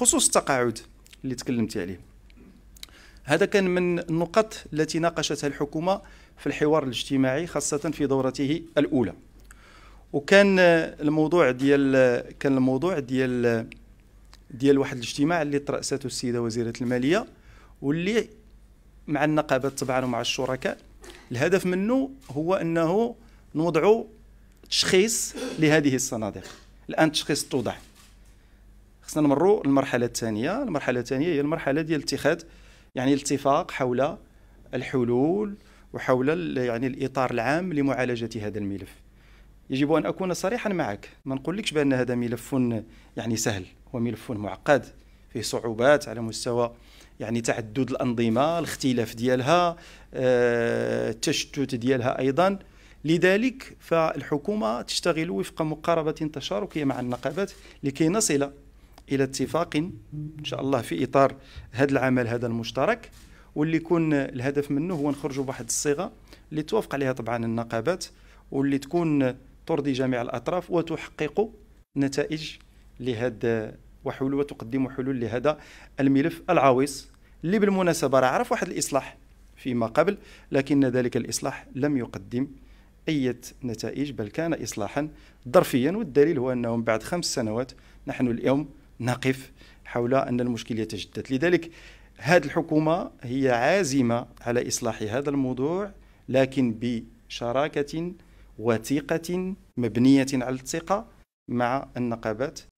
بخصوص التقاعد اللي تكلمت عليه هذا كان من النقط التي ناقشتها الحكومة في الحوار الاجتماعي خاصة في دورته الأولى وكان الموضوع ديال كان الموضوع ديال ديال واحد الاجتماع اللي ترأسته السيدة وزيرة المالية واللي مع النقابات طبعا ومع الشركاء الهدف منه هو أنه نوضعوا تشخيص لهذه الصناديق الآن التشخيص توضع خصنا نمروا المرحله الثانيه المرحله الثانيه هي المرحله ديال اتخاذ يعني الاتفاق حول الحلول وحول يعني الاطار العام لمعالجه هذا الملف يجب ان اكون صريحا معك ما نقولكش بان هذا ملف يعني سهل هو ملف معقد فيه صعوبات على مستوى يعني تعدد الانظمه الاختلاف ديالها آه، التشتت ديالها ايضا لذلك فالحكومه تشتغل وفق مقاربه تشاركيه مع النقابات لكي نصل الى اتفاق ان شاء الله في اطار هذا العمل هذا المشترك واللي يكون الهدف منه هو نخرجوا بواحد الصيغه اللي توافق عليها طبعا النقابات واللي تكون ترضي جميع الاطراف وتحقق نتائج لهذا وحلول وتقدم حلول لهذا الملف العويص اللي بالمناسبه راه عرف واحد الاصلاح فيما قبل لكن ذلك الاصلاح لم يقدم اي نتائج بل كان اصلاحا ظرفيا والدليل هو انه بعد خمس سنوات نحن اليوم نقف حول أن المشكل يتجدد لذلك هذه الحكومة هي عازمة على إصلاح هذا الموضوع لكن بشراكة وثيقة مبنية على الثقة مع النقابات